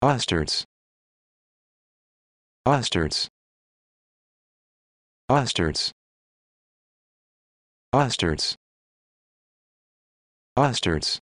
Ostards. Ostards. Ostards. Ostards. Ostards.